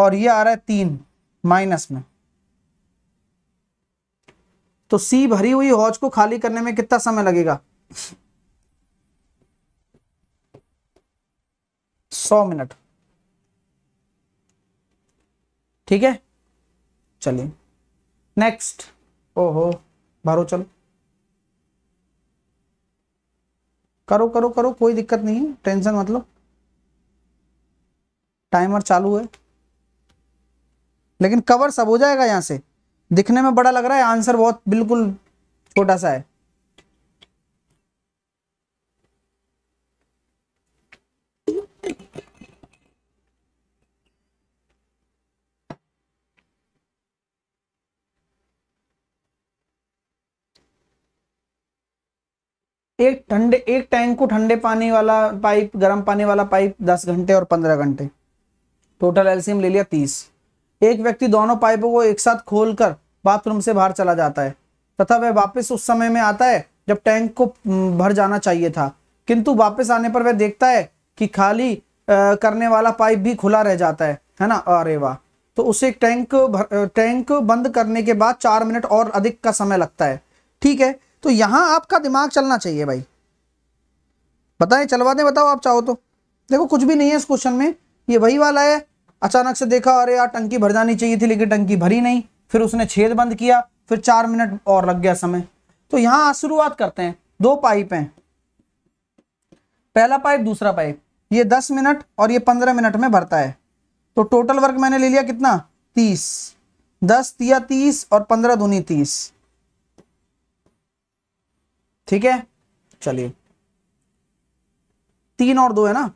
और ये आ रहा है तीन माइनस में तो सी भरी हुई हौज को खाली करने में कितना समय लगेगा सौ मिनट ठीक है चलिए नेक्स्ट ओहो भरो चलो करो करो करो कोई दिक्कत नहीं है टेंशन मतलब टाइमर चालू है लेकिन कवर सब हो जाएगा यहाँ से दिखने में बड़ा लग रहा है आंसर बहुत बिल्कुल छोटा सा है एक ठंडे एक टैंक को ठंडे पानी वाला पाइप गर्म पानी वाला पाइप दस घंटे और पंद्रह घंटे टोटल एलसीएम ले लिया तीस एक व्यक्ति दोनों पाइपों को एक साथ खोलकर बाथरूम से बाहर चला जाता है तथा वह वापस उस समय में आता है जब टैंक को भर जाना चाहिए था किंतु वापस आने पर वह देखता है कि खाली आ, करने वाला पाइप भी खुला रह जाता है है ना अरे वाह तो उसे टैंक भर, टैंक बंद करने के बाद चार मिनट और अधिक का समय लगता है ठीक है तो यहां आपका दिमाग चलना चाहिए भाई बताए चलवा दे बताओ आप चाहो तो देखो कुछ भी नहीं है इस क्वेश्चन में ये वही वाला है अचानक से देखा अरे यार टंकी भर जानी चाहिए थी लेकिन टंकी भरी नहीं फिर उसने छेद बंद किया फिर चार मिनट और लग गया समय तो यहां शुरुआत करते हैं दो पाइप हैं पहला पाइप दूसरा पाइप ये दस मिनट और ये पंद्रह मिनट में भरता है तो टोटल वर्क मैंने ले लिया कितना तीस दस दिया तीस और पंद्रह दूनी तीस ठीक है चलिए तीन और दो है ना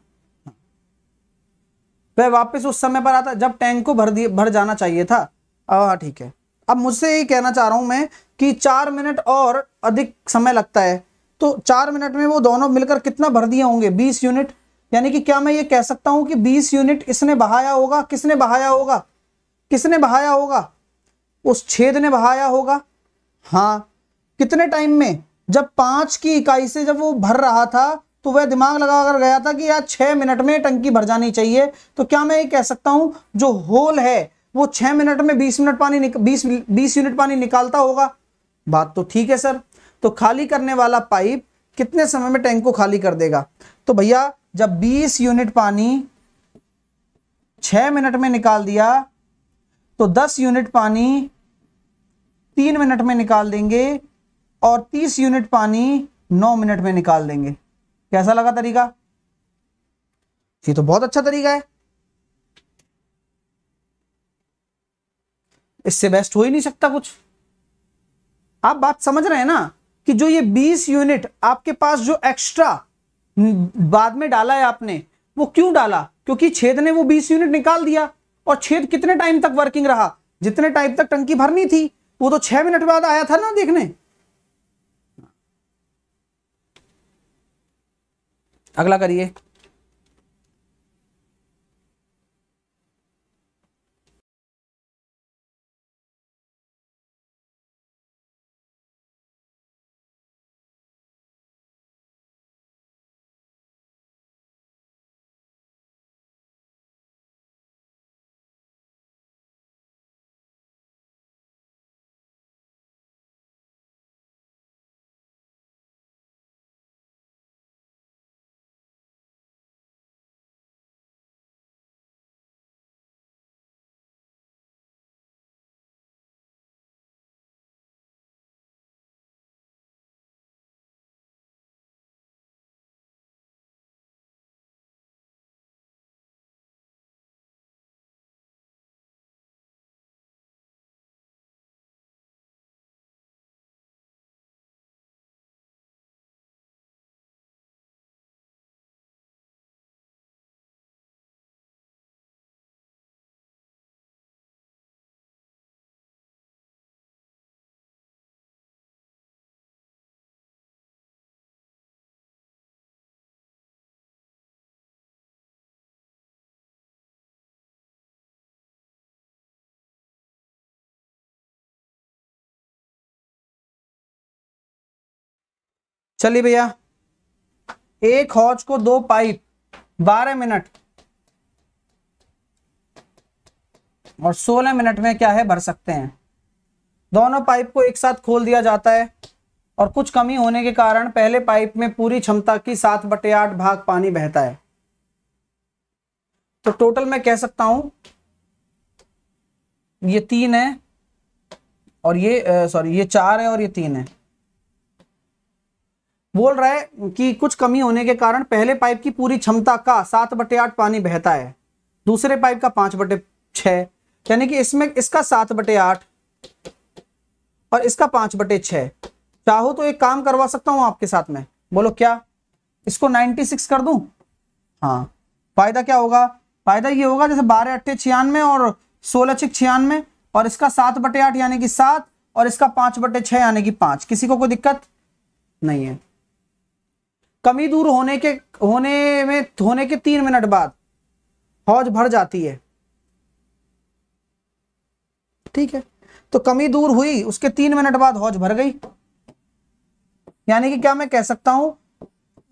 वह वापस उस समय पर आता जब टैंक को भर दिए भर जाना चाहिए था हाँ ठीक है अब मुझसे यही कहना चाह रहा हूं मैं कि चार मिनट और अधिक समय लगता है तो चार मिनट में वो दोनों मिलकर कितना भर दिए होंगे बीस यूनिट यानी कि क्या मैं ये कह सकता हूं कि बीस यूनिट इसने बहाया होगा किसने बहाया होगा किसने बहाया होगा उस छेद ने बहाया होगा हाँ कितने टाइम में जब पांच की इकाई से जब वो भर रहा था तो वह दिमाग लगा कर गया था कि यार छह मिनट में टंकी भर जानी चाहिए तो क्या मैं ये कह सकता हूं जो होल है वो छह मिनट में बीस मिनट पानी बीस बीस यूनिट पानी निकालता होगा बात तो ठीक है सर तो खाली करने वाला पाइप कितने समय में टैंक को खाली कर देगा तो भैया जब 20 यूनिट पानी 6 मिनट में निकाल दिया तो 10 यूनिट पानी 3 मिनट में निकाल देंगे और 30 यूनिट पानी 9 मिनट में निकाल देंगे कैसा लगा तरीका ये तो बहुत अच्छा तरीका है इससे बेस्ट हो ही नहीं सकता कुछ आप बात समझ रहे हैं ना कि जो ये 20 यूनिट आपके पास जो एक्स्ट्रा बाद में डाला है आपने वो क्यों डाला क्योंकि छेद ने वो 20 यूनिट निकाल दिया और छेद कितने टाइम तक वर्किंग रहा जितने टाइम तक टंकी भरनी थी वो तो छह मिनट बाद आया था ना देखने अगला करिए चलिए भैया एक हौज को दो पाइप बारह मिनट और सोलह मिनट में क्या है भर सकते हैं दोनों पाइप को एक साथ खोल दिया जाता है और कुछ कमी होने के कारण पहले पाइप में पूरी क्षमता की सात बटे आठ भाग पानी बहता है तो टोटल मैं कह सकता हूं ये तीन है और ये सॉरी ये चार है और ये तीन है बोल रहा है कि कुछ कमी होने के कारण पहले पाइप की पूरी क्षमता का सात बटे आठ पानी बहता है दूसरे पाइप का पांच बटे छ यानी कि इसमें इसका सात बटे आठ और इसका पांच बटे छ चाहो तो एक काम करवा सकता हूं आपके साथ में बोलो क्या इसको नाइनटी सिक्स कर दू हाँ फायदा क्या होगा फायदा ये होगा जैसे बारह अट्ठे छियानवे और सोलह छिक छियानवे और इसका सात बटे आठ यानी कि सात और इसका पांच बटे छ यानी कि पांच किसी को कोई दिक्कत नहीं है कमी दूर होने के होने में होने के तीन मिनट बाद हौज भर जाती है ठीक है तो कमी दूर हुई उसके तीन मिनट बाद हौज भर गई यानी कि क्या मैं कह सकता हूं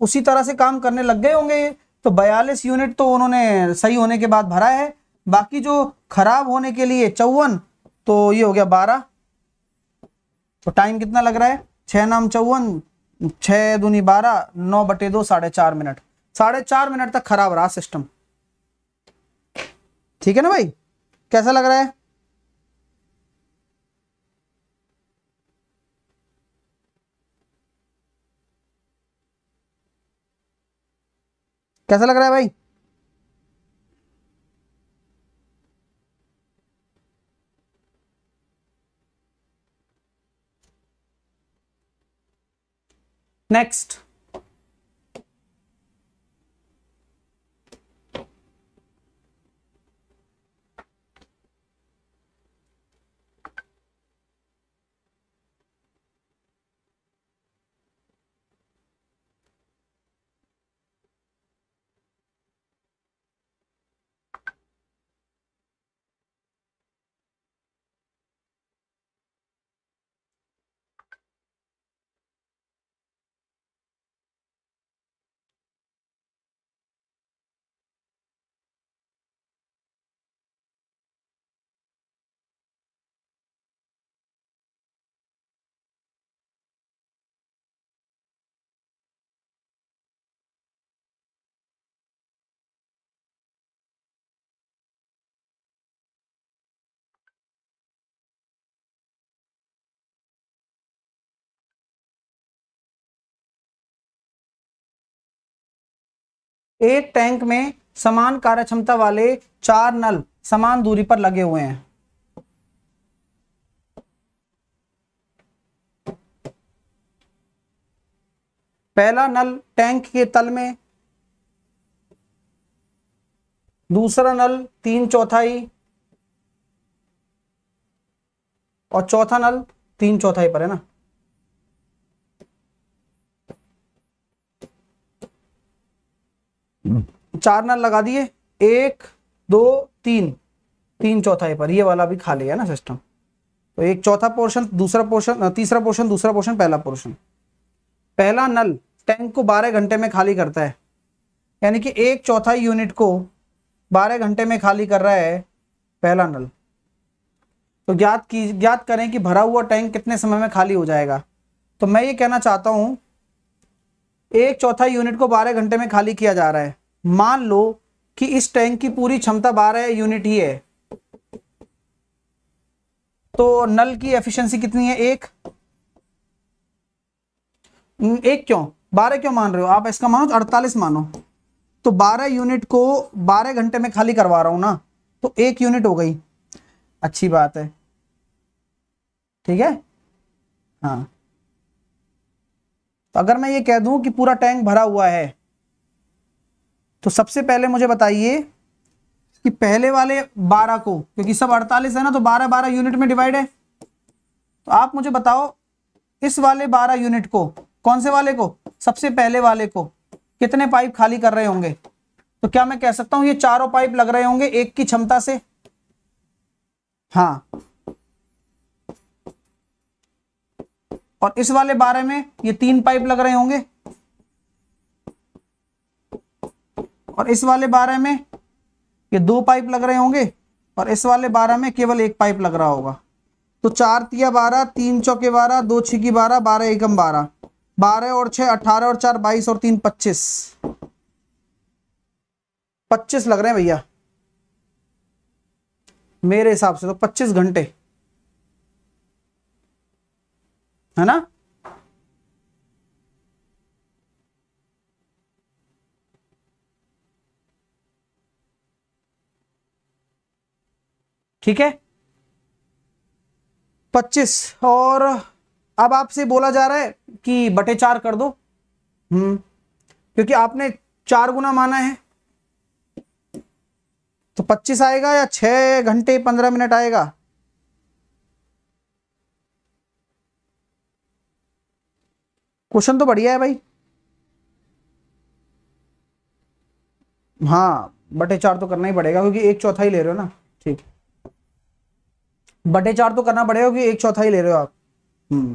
उसी तरह से काम करने लग गए होंगे तो बयालीस यूनिट तो उन्होंने सही होने के बाद भरा है बाकी जो खराब होने के लिए चौवन तो ये हो गया बारह तो टाइम कितना लग रहा है छह नाम चौवन छः दूनी बारह नौ बटे दो साढ़े चार मिनट साढ़े चार मिनट तक खराब रहा सिस्टम ठीक है ना भाई कैसा लग रहा है कैसा लग रहा है भाई Next, एक टैंक में समान कार्य क्षमता वाले चार नल समान दूरी पर लगे हुए हैं पहला नल टैंक के तल में दूसरा नल तीन चौथाई और चौथा नल तीन चौथाई पर है ना चार नल लगा दिए एक दो तीन तीन चौथाई पर ये वाला भी खाली है ना सिस्टम तो एक चौथा पोर्शन दूसरा पोर्शन तीसरा पोर्शन दूसरा पोर्शन पहला पोर्शन पहला नल टैंक को 12 घंटे में खाली करता है यानी कि एक चौथाई यूनिट को 12 घंटे में खाली कर रहा है पहला नल तो ज्ञात की ज्ञात करें कि भरा हुआ टैंक कितने समय में खाली हो जाएगा तो मैं ये कहना चाहता हूं एक चौथा यूनिट को 12 घंटे में खाली किया जा रहा है मान लो कि इस टैंक की पूरी क्षमता 12 यूनिट ही है तो नल की एफिशिएंसी कितनी है एक हम्म, एक क्यों 12 क्यों मान रहे हो आप इसका मानो अड़तालीस मानो तो 12 यूनिट को 12 घंटे में खाली करवा रहा हूं ना तो एक यूनिट हो गई अच्छी बात है ठीक है हाँ तो अगर मैं ये कह दूं कि पूरा टैंक भरा हुआ है तो सबसे पहले मुझे बताइए कि पहले वाले 12 को क्योंकि सब 48 है ना तो 12 12 यूनिट में डिवाइड है तो आप मुझे बताओ इस वाले 12 यूनिट को कौन से वाले को सबसे पहले वाले को कितने पाइप खाली कर रहे होंगे तो क्या मैं कह सकता हूं ये चारों पाइप लग रहे होंगे एक की क्षमता से हाँ और इस वाले बारे में ये तीन पाइप लग रहे होंगे और इस वाले बारह में ये दो पाइप लग रहे होंगे और इस वाले बारह में केवल एक पाइप लग रहा होगा तो चार तिया बारह तीन चौके बारह दो छिकी बारह बारह एकम बारह बारह और छह अट्ठारह और चार बाईस और तीन पच्चीस पच्चीस लग रहे हैं भैया मेरे हिसाब से तो पच्चीस घंटे है ना ठीक है पच्चीस और अब आपसे बोला जा रहा है कि बटे चार कर दो हम्म क्योंकि आपने चार गुना माना है तो पच्चीस आएगा या छह घंटे पंद्रह मिनट आएगा क्वेश्चन तो बढ़िया है भाई हाँ बटे चार तो करना ही पड़ेगा क्योंकि एक चौथा ही ले रहे हो ना ठीक बटे चार तो करना पड़ेगा क्योंकि एक चौथा ही ले रहे हो आप हम्म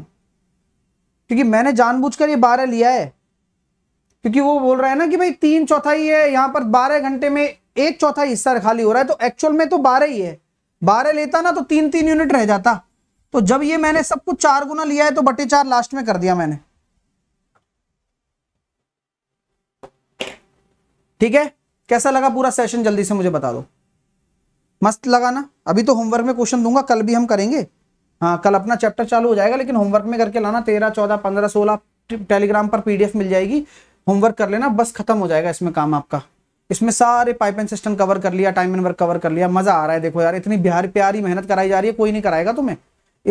क्योंकि मैंने जानबूझकर ये बारह लिया है क्योंकि वो बोल रहा है ना कि भाई तीन चौथाई है यहाँ पर बारह घंटे में एक चौथा हिस्सा खाली हो रहा है तो एक्चुअल में तो बारह ही है बारह लेता ना तो तीन तीन यूनिट रह जाता तो जब ये मैंने सब कुछ चार गुना लिया है तो बटे चार लास्ट में कर दिया मैंने ठीक है कैसा लगा पूरा सेशन जल्दी से मुझे बता दो मस्त लगा ना अभी तो होमवर्क में क्वेश्चन दूंगा कल भी हम करेंगे हाँ कल अपना चैप्टर चालू हो जाएगा लेकिन होमवर्क में करके लाना तेरह चौदह पंद्रह सोलह टेलीग्राम पर पीडीएफ मिल जाएगी होमवर्क कर लेना बस खत्म हो जाएगा इसमें काम आपका इसमें सारे पाइप एंड सिस्टम कवर कर लिया टाइम एंड वर्क कवर कर लिया मजा आ रहा है देखो यार इतनी बिहार प्यारी मेहनत कराई जा रही है कोई नहीं कराएगा तुम्हें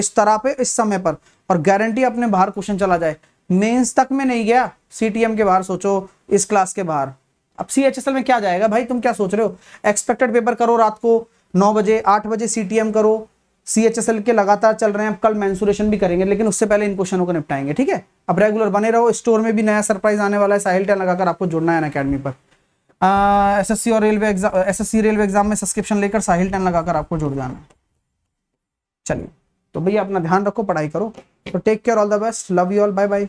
इस तरह पे इस समय पर और गारंटी अपने बाहर क्वेश्चन चला जाए मेन्स तक में नहीं गया सी के बाहर सोचो इस क्लास के बाहर अब सी एच एस एल में क्या जाएगा भाई तुम क्या सोच रहे हो एक्सपेक्टेड पेपर करो रात को नौ बजे आठ बजे सी करो सी एच एस एल के लगातार चल रहे हैं अब कल मैंसुरेशन भी करेंगे लेकिन उससे पहले इन क्वेश्चनों को निपटाएंगे ठीक है अब रेगुलर बने रहो स्टोर में भी नया सरप्राइज आने वाला है साहिल टैन लगाकर आपको जुड़ना है अकेडमी पर एस एस सी और railway exam S S C railway exam में सब्सक्रिप्शन लेकर साहिल टैन लगाकर आपको जुड़ जाना चलिए तो भैया अपना ध्यान रखो पढ़ाई करो तो take care all the best love you all bye bye